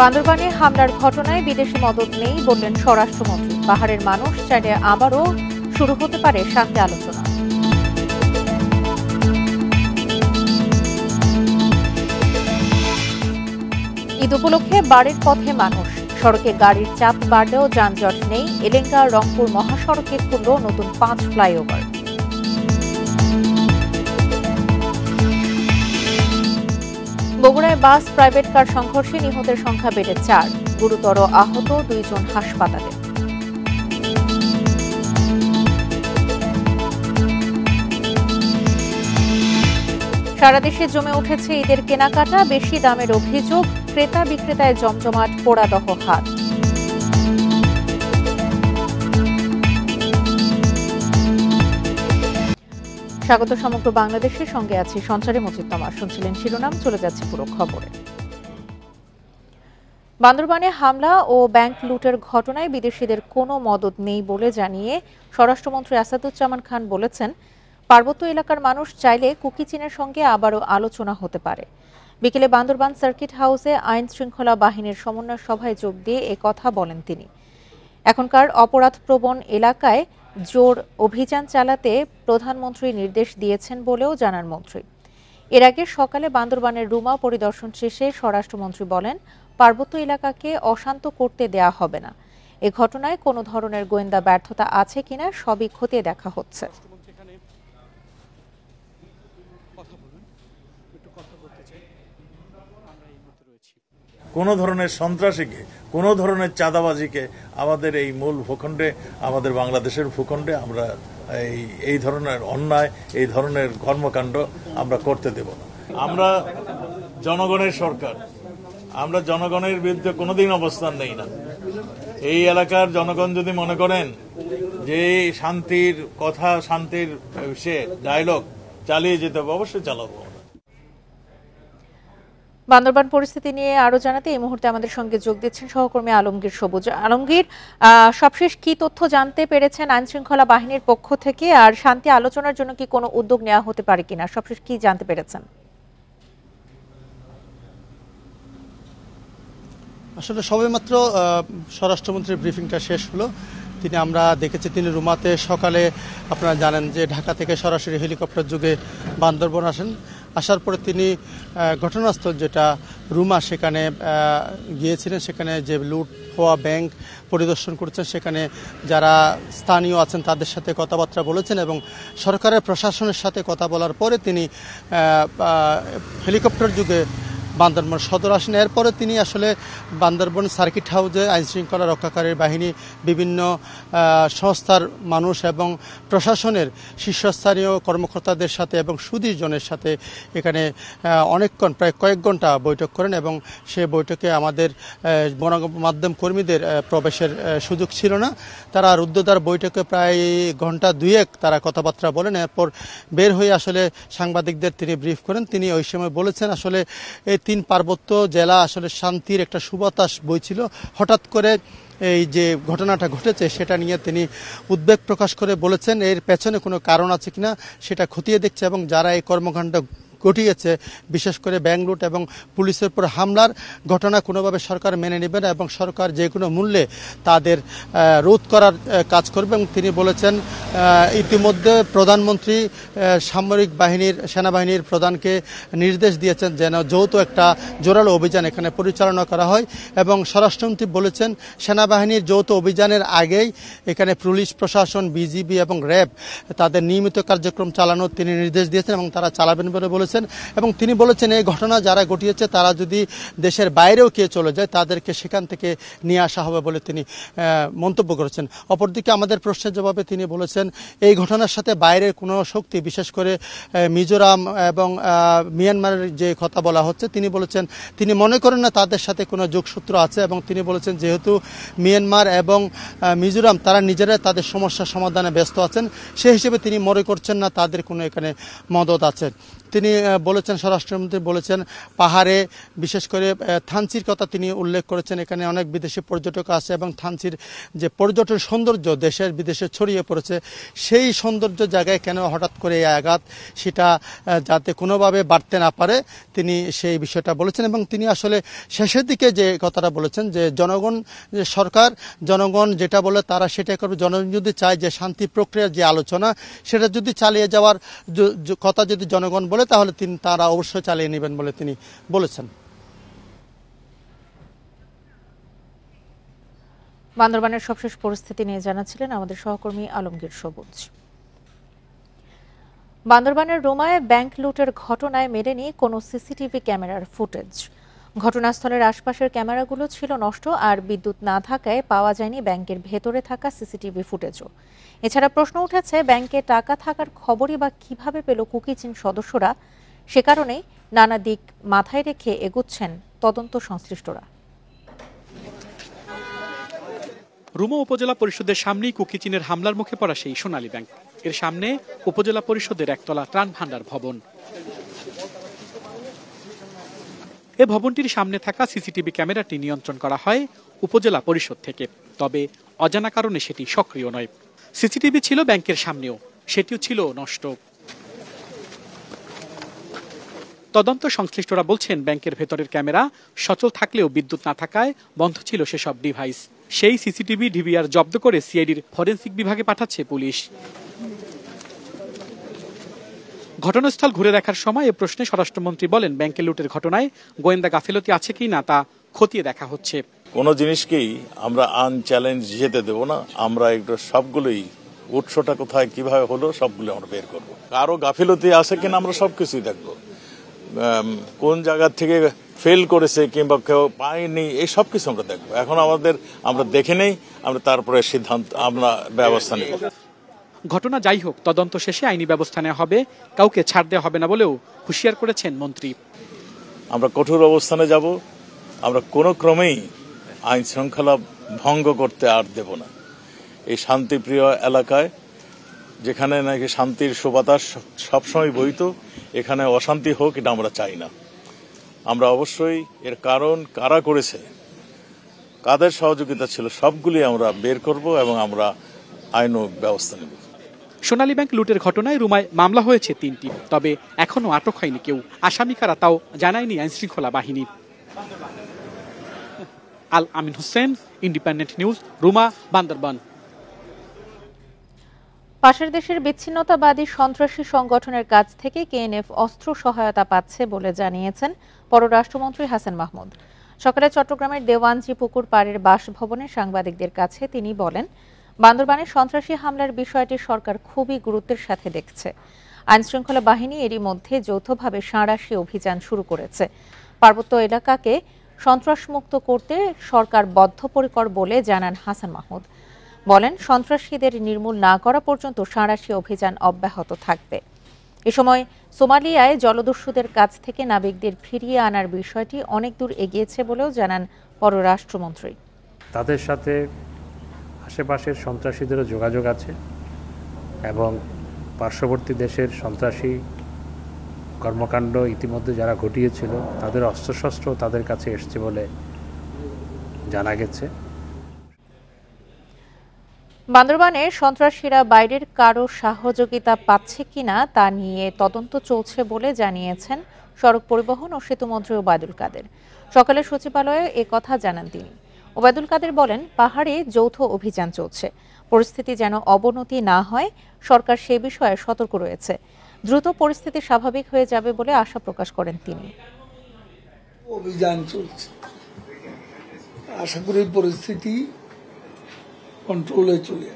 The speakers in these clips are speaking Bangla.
বান্দরবানে হামলার ঘটনায় বিদেশি মদত নেই বললেন স্বরাষ্ট্রমন্ত্রী পাহাড়ের মানুষ চাইলে আবারও শুরু হতে পারে শান্তি আলোচনা ঈদ উপলক্ষে বাড়ির পথে মানুষ সড়কে গাড়ির চাপ বাড়লেও যানজট নেই এলেঙ্গা রংপুর মহাসড়কে খুলল নতুন পাঁচ ফ্লাইওভার বগুড়ায় বাস প্রাইভেট কার সংঘর্ষে নিহতের সংখ্যা বেড়ে চার গুরুতর আহত দুইজন হাসপাতালে সারা দেশে জমে উঠেছে ঈদের কেনাকাটা বেশি দামের অভিযোগ ক্রেতা বিক্রেতায় জমজমাট পোড়াদহ হাত স্বাগত সমগ্র বাংলাদেশের সঙ্গে আছে সঞ্চারে মজিদ তমা শুনছিলেন শিরোনাম চলে যাচ্ছে পুরো খবরে বান্দরবানে হামলা ও ব্যাংক লুটের ঘটনায় বিদেশিদের কোনো মদত নেই বলে জানিয়ে স্বরাষ্ট্রমন্ত্রী আসাদুজ্জামান খান বলেছেন পার্বত্য এলাকার মানুষ চাইলে কুকি চীনের সঙ্গে আবারও আলোচনা হতে পারে বিকেলে বান্দরবান সার্কিট হাউসে আইন শৃঙ্খলা বাহিনীর সমন্বয় সভায় যোগ দিয়ে এ কথা বলেন তিনি এখনকার অপরাধ প্রবণ এলাকায় জোর অভিযান চালাতে প্রধানমন্ত্রী নির্দেশ দিয়েছেন বলেও জানান মন্ত্রী এর আগে সকালে বান্দরবানের রুমা পরিদর্শন শেষে স্বরাষ্ট্রমন্ত্রী বলেন পার্বত্য এলাকাকে অশান্ত করতে দেয়া হবে না এ ঘটনায় কোনো ধরনের গোয়েন্দা ব্যর্থতা আছে কিনা সবই খতিয়ে দেখা হচ্ছে কোন ধরনের সন্ত্রাসীকে কোনো ধরনের চাঁদাবাজিকে আমাদের এই মূল ভূখণ্ডে আমাদের বাংলাদেশের ভূখণ্ডে আমরা এই এই ধরনের অন্যায় এই ধরনের কর্মকাণ্ড আমরা করতে দেব না আমরা জনগণের সরকার আমরা জনগণের বিরুদ্ধে কোনোদিন অবস্থান নেই না এই এলাকার জনগণ যদি মনে করেন যে শান্তির কথা শান্তির সে ডায়লগ চালিয়ে যেতে হবে অবশ্যই চালাবো বান্দরবান পরিস্থিতি নিয়ে আরো জানাতে এই মুহূর্তে আমাদের সঙ্গে যোগ দিচ্ছেন সহকর্মী আলমগীর সবুজ আলমগীর সবশেষ কি তথ্য জানতে পেরেছেন আইন শৃঙ্খলা বাহিনীর পক্ষ থেকে আর শান্তি আলোচনার জন্য কি কোনো উদ্যোগ নেওয়া হতে পারে কিনা সবশেষ কি জানতে পেরেছেন আসলে সবেমাত্র স্বরাষ্ট্রমন্ত্রীর ব্রিফিংটা শেষ হলো তিনি আমরা দেখেছি তিনি রুমাতে সকালে আপনারা জানেন যে ঢাকা থেকে সরাসরি হেলিকপ্টার যুগে বান্দরবন আসেন আসার পরে তিনি ঘটনাস্থল যেটা রুমা সেখানে গিয়েছিলেন সেখানে যে লুট হওয়া ব্যাংক পরিদর্শন করছেন সেখানে যারা স্থানীয় আছেন তাদের সাথে কথাবার্তা বলেছেন এবং সরকারের প্রশাসনের সাথে কথা বলার পরে তিনি হেলিকপ্টার যুগে বান্দরবন সদর আসেন এরপরে তিনি আসলে বান্দরবন সার্কিট হাউসে আইনশৃঙ্খলা রক্ষাকারী বাহিনী বিভিন্ন সংস্থার মানুষ এবং প্রশাসনের শীর্ষস্থানীয় কর্মকর্তাদের সাথে এবং সুদীর্জনের সাথে এখানে অনেকক্ষণ প্রায় কয়েক ঘন্টা বৈঠক করেন এবং সে বৈঠকে আমাদের মাধ্যম কর্মীদের প্রবেশের সুযোগ ছিল না তারা রুদ্ধদ্বার বৈঠকে প্রায় ঘন্টা দুয়েক তারা কথাবার্তা বলেন এরপর বের হয়ে আসলে সাংবাদিকদের তিনি ব্রিফ করেন তিনি ওই সময় বলেছেন আসলে এই তিন পার্বত্য জেলা আসলে শান্তির একটা সুবাতাস বইছিল হঠাৎ করে এই যে ঘটনাটা ঘটেছে সেটা নিয়ে তিনি উদ্বেগ প্রকাশ করে বলেছেন এর পেছনে কোনো কারণ আছে কিনা সেটা খতিয়ে দেখছে এবং যারা এই কর্মকাণ্ড ঘটিয়েছে বিশেষ করে ব্যাংক এবং পুলিশের উপর হামলার ঘটনা কোনোভাবে সরকার মেনে নেবে না এবং সরকার যে কোনো মূল্যে তাদের রোধ করার কাজ করবে এবং তিনি বলেছেন ইতিমধ্যে প্রধানমন্ত্রী সামরিক বাহিনীর সেনাবাহিনীর প্রধানকে নির্দেশ দিয়েছেন যেন যৌথ একটা জোরালো অভিযান এখানে পরিচালনা করা হয় এবং স্বরাষ্ট্রমন্ত্রী বলেছেন সেনাবাহিনীর যৌথ অভিযানের আগেই এখানে পুলিশ প্রশাসন বিজিবি এবং র্যাব তাদের নিয়মিত কার্যক্রম চালানোর তিনি নির্দেশ দিয়েছেন এবং তারা চালাবেন বলে বলেছেন করেছেন এবং তিনি বলেছেন এই ঘটনা যারা ঘটিয়েছে তারা যদি দেশের বাইরেও কে চলে যায় তাদেরকে সেখান থেকে নিয়ে আসা হবে বলে তিনি মন্তব্য করেছেন অপরদিকে আমাদের প্রশ্নের জবাবে তিনি বলেছেন এই ঘটনার সাথে বাইরের কোনো শক্তি বিশেষ করে মিজোরাম এবং মিয়ানমারের যে কথা বলা হচ্ছে তিনি বলেছেন তিনি মনে করেন না তাদের সাথে কোনো যোগসূত্র আছে এবং তিনি বলেছেন যেহেতু মিয়ানমার এবং মিজোরাম তারা নিজেরাই তাদের সমস্যা সমাধানে ব্যস্ত আছেন সেই হিসেবে তিনি মনে করছেন না তাদের কোনো এখানে মদত আছে তিনি বলেছেন স্বরাষ্ট্রমন্ত্রী বলেছেন পাহাড়ে বিশেষ করে থানচির কথা তিনি উল্লেখ করেছেন এখানে অনেক বিদেশি পর্যটক আছে এবং থানচির যে পর্যটন সৌন্দর্য দেশের বিদেশে ছড়িয়ে পড়েছে সেই সৌন্দর্য জায়গায় কেন হঠাৎ করে এই আঘাত সেটা যাতে কোনোভাবে বাড়তে না পারে তিনি সেই বিষয়টা বলেছেন এবং তিনি আসলে শেষের দিকে যে কথাটা বলেছেন যে জনগণ যে সরকার জনগণ যেটা বলে তারা সেটা করবে জনগণ যদি চায় যে শান্তি প্রক্রিয়ার যে আলোচনা সেটা যদি চালিয়ে যাওয়ার কথা যদি জনগণ বলে তাহলে তিনি তারা অবশ্যই চালিয়ে নেবেন বলে তিনি বলেছেন বান্দরবানের সবশেষ পরিস্থিতি নিয়ে জানাচ্ছিলেন আমাদের সহকর্মী আলমগীর সবুজ বান্দরবানের রোমায় ব্যাংক লুটের ঘটনায় নিয়ে কোনো সিসিটিভি ক্যামেরার ফুটেজ ঘটনাস্থলের আশপাশের ক্যামেরাগুলো ছিল নষ্ট আর বিদ্যুৎ না থাকায় পাওয়া যায়নি ব্যাংকের ভেতরে থাকা সিসিটিভি ফুটেজও এছাড়া প্রশ্ন উঠেছে ব্যাংকে টাকা থাকার খবরই বা কিভাবে পেল কুকিচিন সদস্যরা সে কারণেই নানা দিক মাথায় রেখে এগুচ্ছেন তদন্ত সংশ্লিষ্টরা রুমা উপজেলা পরিষদের সামনেই কুকিচিনের হামলার মুখে পড়া সেই সোনালী ব্যাংক এর সামনে উপজেলা পরিষদের একতলা ত্রাণ ভাণ্ডার ভবন এ ভবনটির সামনে থাকা সিসিটিভি ক্যামেরাটি নিয়ন্ত্রণ করা হয় উপজেলা পরিষদ থেকে তবে অজানা কারণে সেটি সক্রিয় নয় সিসিটিভি ছিল ব্যাংকের সামনেও সেটিও ছিল নষ্ট তদন্ত সংশ্লিষ্টরা বলছেন ব্যাংকের ভেতরের ক্যামেরা সচল থাকলেও বিদ্যুৎ না থাকায় বন্ধ ছিল সেসব ডিভাইস সেই সিসিটিভি ডিভিআর জব্দ করে সিআইডির ফরেন্সিক বিভাগে পাঠাচ্ছে পুলিশ ঘটনাস্থল ঘুরে দেখার সময় এ প্রশ্নে স্বরাষ্ট্রমন্ত্রী বলেন ব্যাংকে লুটের ঘটনায় গোয়েন্দা গাফিলতি আছে কি না তা খতিয়ে দেখা হচ্ছে কোনো জিনিসকেই আমরা আন চ্যালেঞ্জ যেতে দেব না আমরা একটু সবগুলোই উৎসটা কোথায় কিভাবে হলো সবগুলো আমরা বের করব কারো গাফিলতি আছে কিনা আমরা সবকিছুই দেখবো কোন জায়গা থেকে ফেল করেছে কিংবা কেউ পায়নি এই সব কিছু আমরা দেখবো এখন আমাদের আমরা দেখে নেই আমরা তারপরে সিদ্ধান্ত আমরা ব্যবস্থা নেব ঘটনা যাই হোক তদন্ত শেষে আইনি ব্যবস্থা নেওয়া হবে কাউকে ছাড় দেওয়া হবে না বলেও হুঁশিয়ার করেছেন মন্ত্রী আমরা কঠোর অবস্থানে যাব আমরা কোনো ক্রমেই আইন শৃঙ্খলা ভঙ্গ করতে আর দেব না এই শান্তিপ্রিয় এলাকায় যেখানে নাকি শান্তির সুবাতাস সবসময় বইত এখানে অশান্তি হোক এটা আমরা চাই না আমরা অবশ্যই এর কারণ কারা করেছে কাদের সহযোগিতা ছিল সবগুলি আমরা বের করব এবং আমরা আইন ব্যবস্থা নেব সোনালী ব্যাংক লুটের ঘটনায় রুমায় মামলা হয়েছে তিনটি তবে এখনও আটক হয়নি কেউ আসামি কারা তাও জানায়নি আইনশৃঙ্খলা বাহিনী আল আমিন হোসেন ইন্ডিপেন্ডেন্ট নিউজ রুমা বান্দরবান পাশের দেশের বিচ্ছিন্নতাবাদী সন্ত্রাসী সংগঠনের কাছ থেকে কেএনএফ অস্ত্র সহায়তা পাচ্ছে বলে জানিয়েছেন পররাষ্ট্রমন্ত্রী হাসান মাহমুদ সকালে চট্টগ্রামের দেওয়ানজি পুকুর পাড়ের বাসভবনে সাংবাদিকদের কাছে তিনি বলেন বান্দরবানে সন্ত্রাসী হামলার বিষয়টি সরকার খুবই গুরুত্বের সাথে দেখছে আইন শৃঙ্খলা বাহিনী এরই মধ্যে যৌথভাবে সাঁড়াশি অভিযান শুরু করেছে পার্বত্য এলাকাকে সন্ত্রাসমুক্ত করতে সরকার বদ্ধপরিকর বলে জানান হাসান মাহমুদ বলেন সন্ত্রাসীদের নির্মূল না করা পর্যন্ত সাঁড়াশি অভিযান অব্যাহত থাকবে এ সময় সোমালিয়ায় জলদস্যুদের কাছ থেকে নাবিকদের ফিরিয়ে আনার বিষয়টি অনেক দূর এগিয়েছে বলেও জানান পররাষ্ট্রমন্ত্রী তাদের সাথে আশেপাশের সন্ত্রাসীদেরও যোগাযোগ আছে এবং পার্শ্ববর্তী দেশের সন্ত্রাসী কর্মকাণ্ড ইতিমধ্যে যারা ঘটিয়েছিল তাদের অস্ত্রশস্ত্র তাদের কাছে এসছে বলে জানা গেছে বান্দরবানে সন্ত্রাসীরা বাইরের কারো সহযোগিতা পাচ্ছে কিনা তা নিয়ে তদন্ত চলছে বলে জানিয়েছেন সড়ক পরিবহন ও সেতুমন্ত্রী ওবায়দুল কাদের সকালে সচিবালয়ে কথা জানান তিনি ওবায়দুল কাদের বলেন পাহাড়ে যৌথ অভিযান চলছে পরিস্থিতি যেন অবনতি না হয় সরকার সে বিষয়ে সতর্ক রয়েছে দ্রুত পরিস্থিতি স্বাভাবিক হয়ে যাবে বলে আশা প্রকাশ করেন তিনি অভিযান চলছে আশা করি পরিস্থিতি কন্ট্রোলে চলে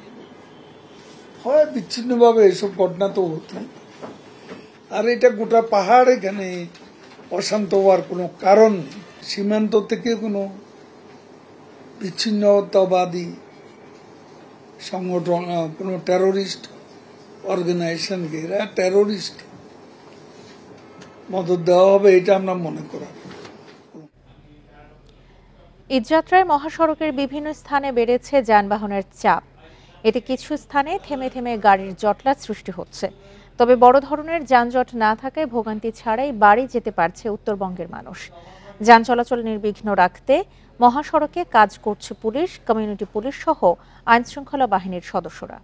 হয় বিচ্ছিন্নভাবে এসব ঘটনা তো হতো আর এটা গোটা পাহাড় এখানে অশান্ত হওয়ার কোনো কারণ সীমান্ত থেকে কোনো বিচ্ছিন্নতাবাদী সংগঠন কোনো টেরোরিস্ট অর্গানাইজেশনকে এরা টেরোরিস্ট মদত দেওয়া হবে এটা আমরা মনে করা ঈদযাত্রায় মহাসড়কের বিভিন্ন স্থানে বেড়েছে যানবাহনের চাপ এতে কিছু স্থানে থেমে থেমে গাড়ির জটলা সৃষ্টি হচ্ছে তবে বড় ধরনের যানজট না থাকায় ভোগান্তি ছাড়াই বাড়ি যেতে পারছে উত্তরবঙ্গের মানুষ যান চলাচল নির্বিঘ্ন রাখতে মহাসড়কে কাজ করছে পুলিশ কমিউনিটি পুলিশ সহ আইনশৃঙ্খলা বাহিনীর সদস্যরা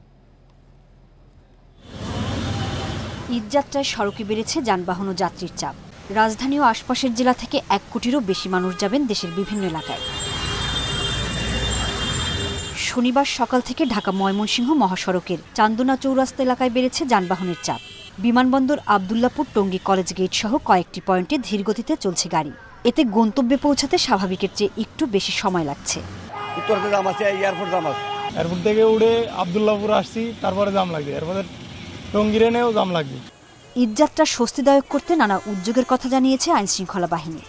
ঈদযাত্রায় সড়কে বেড়েছে যানবাহন ও যাত্রীর চাপ রাজধানী ও আশপাশের জেলা থেকে এক কোটিরও বেশি মানুষ যাবেন দেশের বিভিন্ন এলাকায় শনিবার সকাল থেকে ঢাকা ময়মনসিংহ মহাসড়কের চান্দনা চৌরাস্তা এলাকায় বেড়েছে যানবাহনের চাপ বিমানবন্দর আবদুল্লাপুর টঙ্গী কলেজ গেট সহ কয়েকটি পয়েন্টে ধীরগতিতে চলছে গাড়ি এতে গন্তব্যে পৌঁছাতে স্বাভাবিকের চেয়ে একটু বেশি সময় লাগছে উত্তরাতে জাম আছে এয়ারপোর্ট জাম এয়ারপোর্ট থেকে উড়ে আবদুল্লাহপুর আসছি তারপরে জাম লাগবে এরপরে টঙ্গিরেনেও জাম লাগবে ঈদযাত্রা স্বস্তিদায়ক করতে নানা উদ্যোগের কথা জানিয়েছে আইন শৃঙ্খলা বাহিনী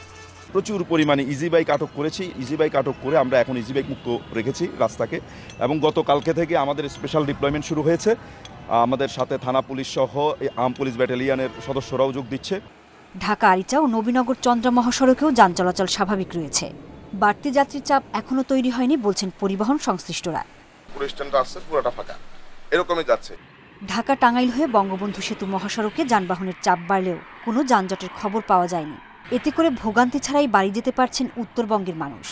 প্রচুর পরিমাণে ইজি বাইক আটক করেছি ইজি বাইক আটক করে আমরা এখন ইজি বাইক মুক্ত রেখেছি রাস্তাকে এবং গতকালকে থেকে আমাদের স্পেশাল ডিপ্লয়মেন্ট শুরু হয়েছে আমাদের সাথে থানা পুলিশ সহ আম পুলিশ ব্যাটালিয়ানের সদস্যরাও যোগ দিচ্ছে ঢাকা আরিচা ও নবীনগর চন্দ্রা মহাসড়কেও যান চলাচল স্বাভাবিক রয়েছে বাড়তি যাত্রীর চাপ এখনো তৈরি হয়নি বলছেন পরিবহন সংশ্লিষ্টরা ঢাকা টাঙ্গাইল হয়ে বঙ্গবন্ধু সেতু মহাসড়কে যানবাহনের চাপ বাড়লেও কোনো যানজটের খবর পাওয়া যায়নি এতে করে ভোগান্তি ছাড়াই বাড়ি যেতে পারছেন উত্তরবঙ্গের মানুষ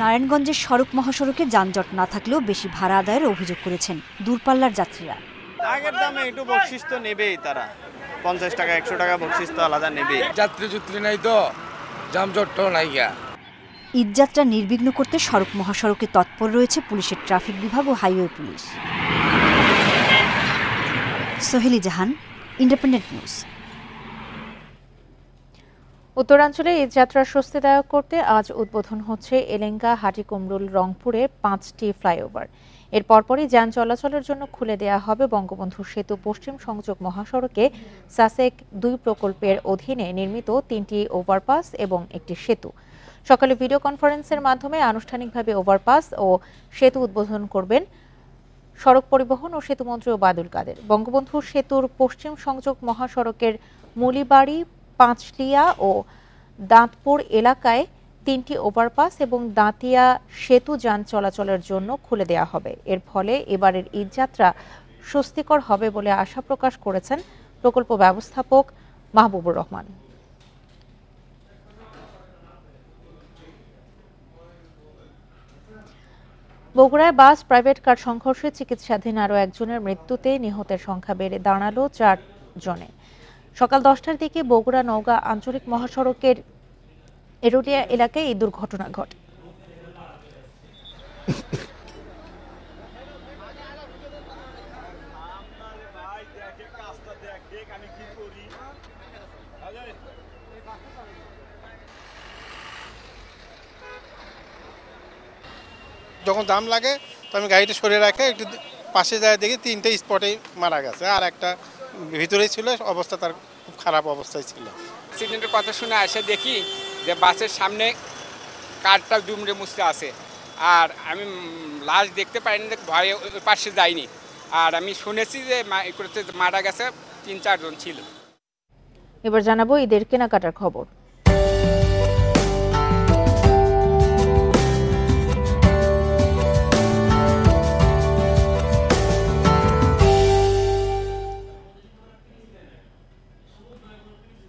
নারায়ণগঞ্জের সড়ক মহাসড়কে যানজট না থাকলেও বেশি ভাড়া আদায়ের অভিযোগ করেছেন দূরপাল্লার যাত্রীরা আগের দামে একটু বকশিস তো নেবেই তারা পঞ্চাশ টাকা একশো টাকা বকশিস তো আলাদা নেবে যাত্রী যুত্রী নাই তো জামজটটাও নাই গা ঈদযাত্রা নির্বিঘ্ন করতে সড়ক মহাসড়কে তৎপর রয়েছে পুলিশের ট্রাফিক বিভাগ ও highway police Soheli Jahan independent news উত্তরাঞ্চলে এই যাত্রা স্বস্তিদায়ক করতে আজ উদ্বোধন হচ্ছে এলেঙ্গা হাটিকুমরুল রংপুরে পাঁচটি ফ্লাইওভার এর পরপরই যান চলাচলের জন্য খুলে দেয়া হবে বঙ্গবন্ধু সেতু পশ্চিম সংযোগ মহাসড়কে সাসেক দুই প্রকল্পের অধীনে নির্মিত তিনটি ওভারপাস এবং একটি সেতু সকালে ভিডিও কনফারেন্সের মাধ্যমে আনুষ্ঠানিকভাবে ওভারপাস ও সেতু উদ্বোধন করবেন সড়ক পরিবহন ও মন্ত্রী ওবায়দুল কাদের বঙ্গবন্ধু সেতুর পশ্চিম সংযোগ মহাসড়কের মুলিবাড়ি পাঁচলিয়া ও দাঁতপুর এলাকায় তিনটি ওভারপাস এবং দাঁতিয়া সেতু যান চলাচলের জন্য খুলে দেয়া হবে এর ফলে এবারের ঈদযাত্রা স্বস্তিকর হবে বলে আশা প্রকাশ করেছেন প্রকল্প ব্যবস্থাপক মাহবুবুর রহমান বগুড়ায় বাস প্রাইভেট কার সংঘর্ষে চিকিৎসাধীন আরও একজনের মৃত্যুতে নিহতের সংখ্যা বেড়ে দাঁড়ালো চার জনে সকাল দশটার দিকে বগুড়া নওগাঁ আঞ্চলিক মহাসড়কের এরোটিয়া এলাকায় এই দুর্ঘটনা ঘটে যখন দাম লাগে তো আমি গাড়িটা সরিয়ে রাখে একটু পাশে যায় দেখি তিনটে স্পটে মারা গেছে আর একটা ভিতরেই ছিল অবস্থা তার খুব খারাপ অবস্থায় ছিল অ্যাক্সিডেন্টের কথা শুনে আসে দেখি যে বাসের সামনে কারটা দুমড়ে মুছতে আছে আর আমি লাশ দেখতে পাইনি ভয়ে ওই পাশে যাইনি আর আমি শুনেছি যে মারা গেছে তিন চারজন ছিল এবার জানাবো ঈদের কেনাকাটার খবর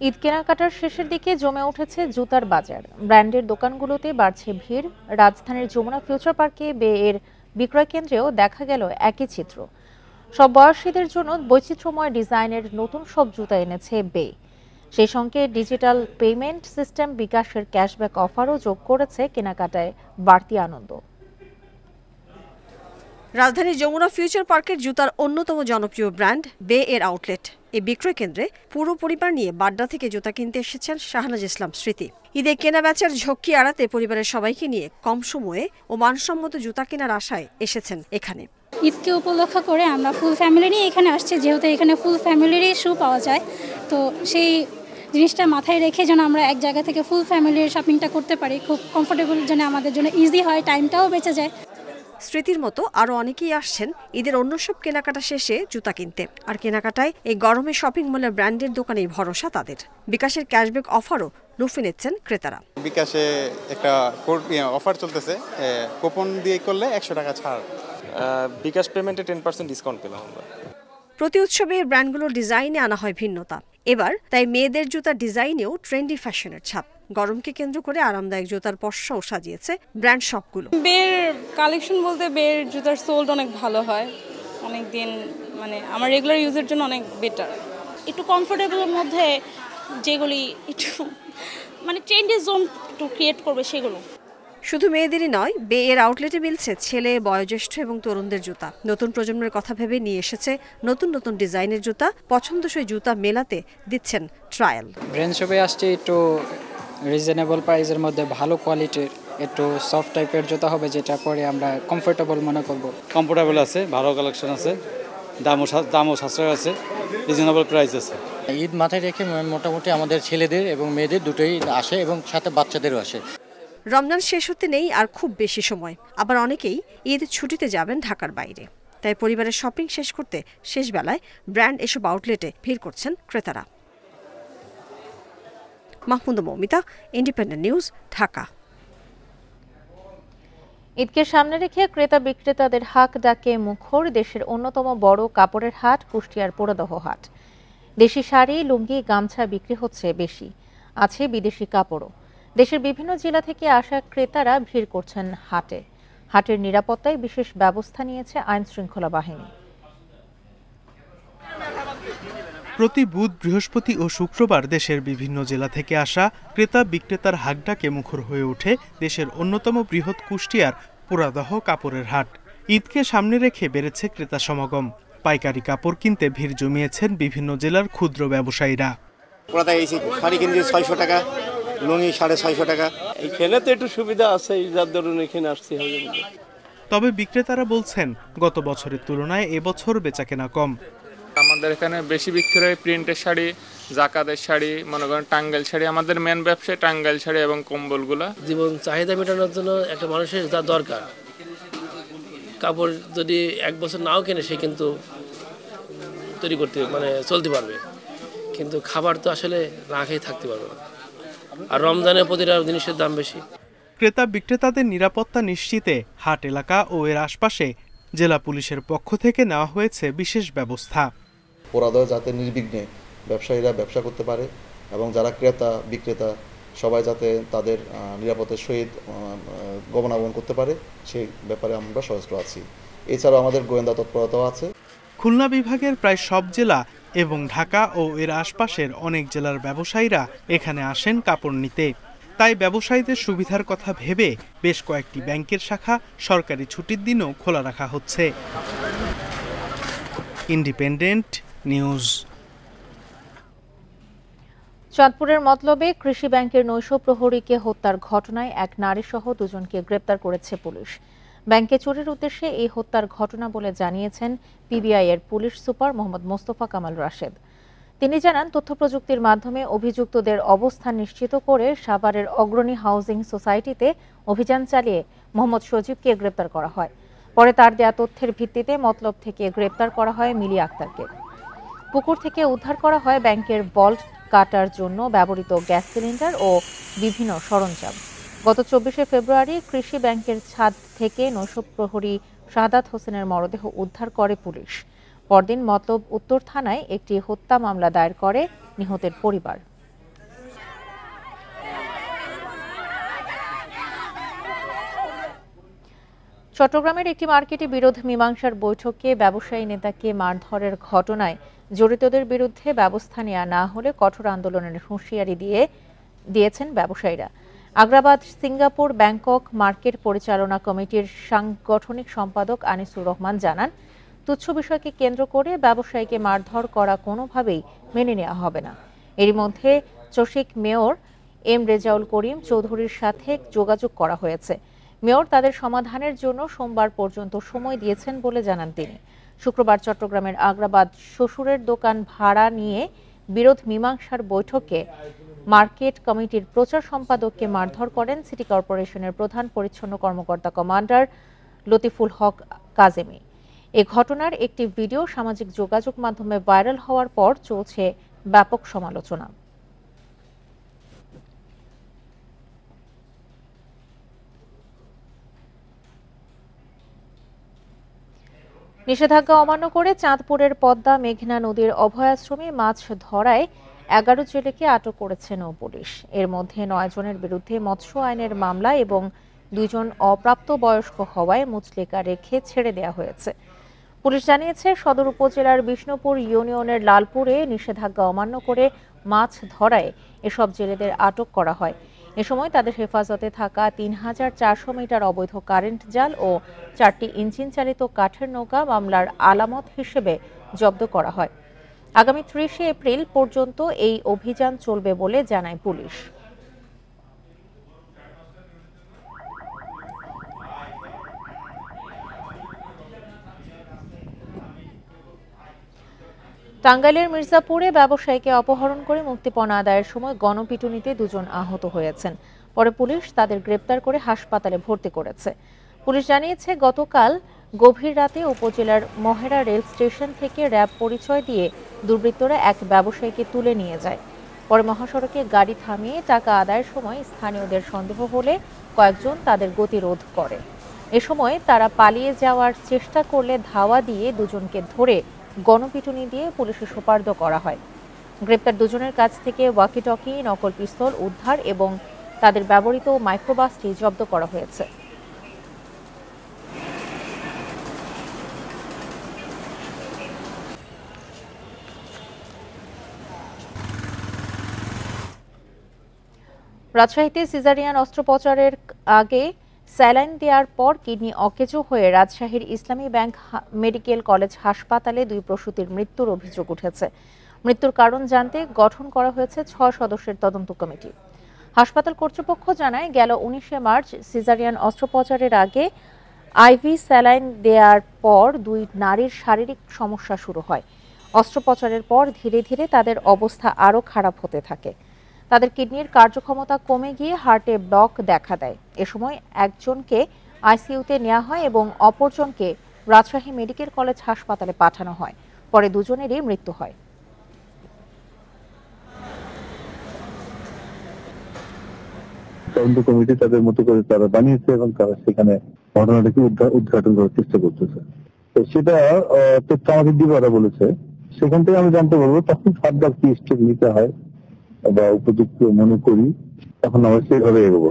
ঈদ কেনাকাটার শেষের দিকে জমে উঠেছে জুতার বাজার ব্র্যান্ডের দোকানগুলোতে বাড়ছে ভিড় রাজধানীর যমুনা ফিউচার পার্কে বে এর বিক্রয় কেন্দ্রেও দেখা গেল একই চিত্র সব বয়সীদের জন্য বৈচিত্র্যময় ডিজাইনের নতুন সব জুতা এনেছে বে সেই সঙ্গে ডিজিটাল পেমেন্ট সিস্টেম বিকাশের ক্যাশব্যাক অফারও যোগ করেছে কেনাকাটায় বাড়তি আনন্দ রাজধানীর যমুনা ফিউচার পার্কের জুতার অন্যতম জনপ্রিয় ব্র্যান্ড বে এর আউটলেট এই বিক্রয় কেন্দ্রে পুরো পরিবার নিয়ে বাড্ডা থেকে জুতা কিনতে এসেছেন শাহনাজ ইসলাম স্মৃতি ঈদে কেনা বেচার ঝক্কি আড়াতে পরিবারের সবাইকে নিয়ে কম সময়ে ও মানসম্মত জুতা কেনার আশায় এসেছেন এখানে ঈদকে উপলক্ষ করে আমরা ফুল ফ্যামিলি নিয়ে এখানে আসছি যেহেতু এখানে ফুল ফ্যামিলিরই শু পাওয়া যায় তো সেই জিনিসটা মাথায় রেখে যেন আমরা এক জায়গা থেকে ফুল ফ্যামিলির শপিংটা করতে পারি খুব কমফোর্টেবল যেন আমাদের জন্য ইজি হয় টাইমটাও বেঁচে যায় স্মৃতির মতো আরও অনেকেই আসছেন ঈদের অন্য সব কেনাকাটা শেষে জুতা কিনতে আর কেনাকাটায় এই গরমে শপিং মলের ব্র্যান্ডের দোকানেই ভরসা তাদের বিকাশের ক্যাশব্যাক অফারও লুফে নিচ্ছেন ক্রেতারা বিকাশে একটা অফার ইয়ে, চলতেছে কুপন দিয়ে করলে একশো টাকা ছাড় বিকাশ পেমেন্টে টেন পার্সেন্ট ডিসকাউন্ট পেলাম আমরা প্রতি উৎসবে ব্র্যান্ডগুলোর ডিজাইনে আনা হয় ভিন্নতা এবার তাই মেয়েদের জুতা ডিজাইনেও ট্রেন্ডি ফ্যাশনের ছাপ গরমকে কেন্দ্র করে আরামদায়ক জুতার পশাও সাজিয়েছে ব্র্যান্ড সবগুলো বের কালেকশন বলতে বের জুতার সোল্ড অনেক ভালো হয় অনেক দিন মানে আমার রেগুলার ইউজের জন্য অনেক বেটার একটু কমফোর্টেবলের মধ্যে যেগুলি একটু মানে ট্রেন্ডের জোন একটু ক্রিয়েট করবে সেগুলো শুধু মেয়েদেরই নয় বে এর আউটলেটে মিলছে ছেলে বয়োজ্যেষ্ঠ এবং তরুণদের জুতা নতুন প্রজন্মের কথা ভেবে নিয়ে এসেছে নতুন নতুন ডিজাইনের জুতা পছন্দসই জুতা মেলাতে দিচ্ছেন ট্রায়াল ব্র্যান্ড শপে আসছে একটু রিজনেবল প্রাইসের মধ্যে ভালো কোয়ালিটির একটু সফট টাইপের জুতা হবে যেটা পরে আমরা কমফোর্টেবল মনে করব কমফোর্টেবল আছে ভালো কালেকশন আছে দামও দামও সাশ্রয় আছে রিজনেবল প্রাইস আছে ঈদ মাথায় রেখে মোটামুটি আমাদের ছেলেদের এবং মেয়েদের দুটোই আসে এবং সাথে বাচ্চাদেরও আসে রমজান শেষ হতে নেই আর খুব বেশি সময় আবার অনেকেই ঈদ ছুটিতে যাবেন ঢাকার বাইরে তাই পরিবারের শপিং শেষ করতে শেষ বেলায় ব্র্যান্ড এসব আউটলেটে ভিড় করছেন ক্রেতারা মাহমুদা মৌমিতা ইন্ডিপেন্ডেন্ট নিউজ ঢাকা ঈদকে সামনে রেখে ক্রেতা বিক্রেতাদের হাক ডাকে মুখর দেশের অন্যতম বড় কাপড়ের হাট কুষ্টিয়ার পোড়দহ হাট দেশি শাড়ি লুঙ্গি গামছা বিক্রি হচ্ছে বেশি আছে বিদেশি কাপড়ও দেশের বিভিন্ন জেলা থেকে আসা ক্রেতারা ভিড় করছেন হাটে হাটের নিরাপত্তায় বিশেষ ব্যবস্থা নিয়েছে আইন শৃঙ্খলা বাহিনী প্রতি বুধ বৃহস্পতি ও শুক্রবার দেশের বিভিন্ন জেলা থেকে আসা ক্রেতা বিক্রেতার হাগডাকে মুখর হয়ে ওঠে দেশের অন্যতম বৃহৎ কুষ্টিয়ার পুরাদহ কাপড়ের হাট ঈদকে সামনে রেখে বেড়েছে ক্রেতা সমাগম পাইকারি কাপড় কিনতে ভিড় জমিয়েছেন বিভিন্ন জেলার ক্ষুদ্র ব্যবসায়ীরা ছয়শো টাকা সাড়ে ছয়শো টাকা তো একটু সুবিধা আছে যার এখানে তবে বিক্রেতারা বলছেন গত বছরের তুলনায় এবছর বেচাকেনা কম আমাদের এখানে বেশি বিক্রি হয় প্রিন্টের শাড়ি জাকাতের শাড়ি মনে করেন টাঙ্গাইল শাড়ি আমাদের মেন ব্যবসায় টাঙ্গাইল শাড়ি এবং কম্বলগুলো জীবন চাহিদা মেটানোর জন্য একটা মানুষের যা দরকার কাপড় যদি এক বছর নাও কেনে সে কিন্তু তৈরি করতে মানে চলতে পারবে কিন্তু খাবার তো আসলে না খেয়ে থাকতে পারবে না আর রমজানের প্রতিটা জিনিসের দাম বেশি ক্রেতা বিক্রেতাদের নিরাপত্তা নিশ্চিতে হাট এলাকা ও এর আশপাশে জেলা পুলিশের পক্ষ থেকে নেওয়া হয়েছে বিশেষ ব্যবস্থা পরাদয় যাতে নির্বিঘ্নে ব্যবসায়ীরা ব্যবসা করতে পারে এবং যারা ক্রেতা বিক্রেতা সবাই যাতে তাদের নিরাপত্তার সহিত গমনাগমন করতে পারে সেই ব্যাপারে আমরা সচেষ্ট আছি এছাড়াও আমাদের গোয়েন্দা তৎপরতাও আছে খুলনা বিভাগের প্রায় সব জেলা এবং ঢাকা ও এর আশপাশের অনেক জেলার ব্যবসায়ীরা এখানে আসেন কাপড় নিতে তাই ব্যবসায়ীদের সুবিধার কথা ভেবে বেশ কয়েকটি ব্যাংকের শাখা সরকারি ছুটির দিনও খোলা রাখা হচ্ছে ইন্ডিপেন্ডেন্ট নিউজ চাঁদপুরের মতলবে কৃষি ব্যাংকের নৈশ প্রহরীকে হত্যার ঘটনায় এক নারী সহ দুজনকে গ্রেপ্তার করেছে পুলিশ ব্যাংকে চুরির উদ্দেশ্যে এই হত্যার ঘটনা বলে জানিয়েছেন পিবিআই এর পুলিশ সুপার মোহাম্মদ মোস্তফা কামাল রাশেদ তিনি জানান তথ্য প্রযুক্তির মাধ্যমে অভিযুক্তদের অবস্থান নিশ্চিত করে সাভারের অগ্রণী হাউজিং সোসাইটিতে অভিযান চালিয়ে মোহাম্মদ সজীবকে গ্রেপ্তার করা হয় পরে তার দেয়া তথ্যের ভিত্তিতে মতলব থেকে গ্রেপ্তার করা হয় মিলি আক্তারকে পুকুর থেকে উদ্ধার করা হয় ব্যাংকের বল্ট কাটার জন্য ব্যবহৃত গ্যাস সিলিন্ডার ও বিভিন্ন সরঞ্জাম গত চব্বিশে ফেব্রুয়ারি কৃষি ব্যাংকের ছাদ থেকে নৈশ প্রহরী শাহাদ হোসেনের মরদেহ উদ্ধার করে পুলিশ পরদিন মতব উত্তর থানায় একটি হত্যা মামলা দায়ের করে নিহতের পরিবার চট্টগ্রামের একটি মার্কেটে বিরোধ মীমাংসার বৈঠকে ব্যবসায়ী নেতাকে মারধরের ঘটনায় জড়িতদের বিরুদ্ধে ব্যবস্থা নেওয়া না হলে কঠোর আন্দোলনের হুঁশিয়ারি দিয়ে দিয়েছেন ব্যবসায়ীরা আগ্রাবাদ সিঙ্গাপুর ব্যাংকক মার্কেট পরিচালনা কমিটির সাংগঠনিক সম্পাদক আনিসুর রহমান জানান তুচ্ছ বিষয়কে কেন্দ্র করে ব্যবসায়ীকে মারধর করা কোনোভাবেই মেনে নেওয়া হবে না এরই মধ্যে চসিক মেয়র এম রেজাউল করিম চৌধুরীর সাথে যোগাযোগ করা হয়েছে মেয়র তাদের সমাধানের জন্য সোমবার পর্যন্ত সময় দিয়েছেন বলে জানান তিনি শুক্রবার চট্টগ্রামের আগ্রাবাদ শ্বশুরের দোকান ভাড়া নিয়ে বিরোধ মীমাংসার বৈঠকে মার্কেট কমিটির প্রচার সম্পাদককে মারধর করেন সিটি কর্পোরেশনের প্রধান পরিচ্ছন্ন কর্মকর্তা কমান্ডার লতিফুল হক কাজেমি এ ঘটনার একটি ভিডিও সামাজিক যোগাযোগ মাধ্যমে ভাইরাল হওয়ার পর চলছে ব্যাপক সমালোচনা নিষেধাজ্ঞা অমান্য করে চাঁদপুরের পদ্মা মেঘনা নদীর অভয়াশ্রমে মাছ ধরায় এগারো জেলেকে আটক করেছে নৌপুলিশ এর মধ্যে নয় জনের বিরুদ্ধে মৎস্য আইনের মামলা এবং দুজন অপ্রাপ্ত বয়স্ক হওয়ায় মুচলেকা রেখে ছেড়ে দেওয়া হয়েছে পুলিশ জানিয়েছে সদর উপজেলার বিষ্ণুপুর ইউনিয়নের লালপুরে নিষেধাজ্ঞা অমান্য করে মাছ ধরায় এসব জেলেদের আটক করা হয় এ সময় তাদের হেফাজতে থাকা তিন হাজার চারশো মিটার অবৈধ কারেন্ট জাল ও চারটি ইঞ্জিন চালিত কাঠের নৌকা মামলার আলামত হিসেবে জব্দ করা হয় আগামী ত্রিশে এপ্রিল পর্যন্ত এই অভিযান চলবে বলে জানায় পুলিশ টাঙ্গাইলের মির্জাপুরে ব্যবসায়ীকে অপহরণ করে মুক্তিপণ আদায়ের সময় গণপিটুনিতে দুজন আহত হয়েছেন পরে পুলিশ তাদের গ্রেপ্তার করে হাসপাতালে ভর্তি করেছে পুলিশ জানিয়েছে গতকাল গভীর রাতে উপজেলার মহেরা রেল স্টেশন থেকে র্যাব পরিচয় দিয়ে দুর্বৃত্তরা এক ব্যবসায়ীকে তুলে নিয়ে যায় পরে মহাসড়কে গাড়ি থামিয়ে টাকা আদায়ের সময় স্থানীয়দের সন্দেহ হলে কয়েকজন তাদের গতিরোধ করে এ সময় তারা পালিয়ে যাওয়ার চেষ্টা করলে ধাওয়া দিয়ে দুজনকে ধরে গণপিটুনি দিয়ে পুলিশে সোপার্দ করা হয় গ্রেপ্তার দুজনের কাছ থেকে ওয়াকিটকি নকল পিস্তল উদ্ধার এবং তাদের ব্যবহৃত মাইক্রোবাসটি জব্দ করা হয়েছে রাজশাহীতে সিজারিয়ান অস্ত্রোপচারের আগে স্যালাইন দেওয়ার পর কিডনি অকেজো হয়ে রাজশাহীর ইসলামী ব্যাংক মেডিকেল কলেজ হাসপাতালে দুই প্রসূতির মৃত্যুর অভিযোগ উঠেছে মৃত্যুর কারণ জানতে গঠন করা হয়েছে ছয় সদস্যের তদন্ত কমিটি হাসপাতাল কর্তৃপক্ষ জানায় গেল উনিশে মার্চ সিজারিয়ান অস্ত্রোপচারের আগে আইভি স্যালাইন দেওয়ার পর দুই নারীর শারীরিক সমস্যা শুরু হয় অস্ত্রোপচারের পর ধীরে ধীরে তাদের অবস্থা আরও খারাপ হতে থাকে তাদের কিডনির কার্যক্ষমতা কমে গিয়ে হার্টে ব্লক দেখা দেয় এ সময় একজনকে আইসিইউতে নেওয়া হয় এবং অপরজনকে রাজশাহী মেডিকেল কলেজ হাসপাতালে পাঠানো হয় পরে দুজনেরই মৃত্যু হয় তদন্ত কমিটি তাদের মতো করে তারা বানিয়েছে এবং তারা সেখানে ঘটনাটাকে উদ্ঘাটন করার চেষ্টা করতেছে তো সেটা তথ্য আমাকে দিবারা বলেছে সেখান থেকে আমি জানতে পারবো তখন ফার্দার কি স্টেপ নিতে হয় বা উপযুক্ত মনে করি এখন আমরা সেইভাবে এগোবো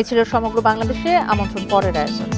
এ ছিল সমগ্র বাংলাদেশে আমন্ত্রণ পরের আয়োজন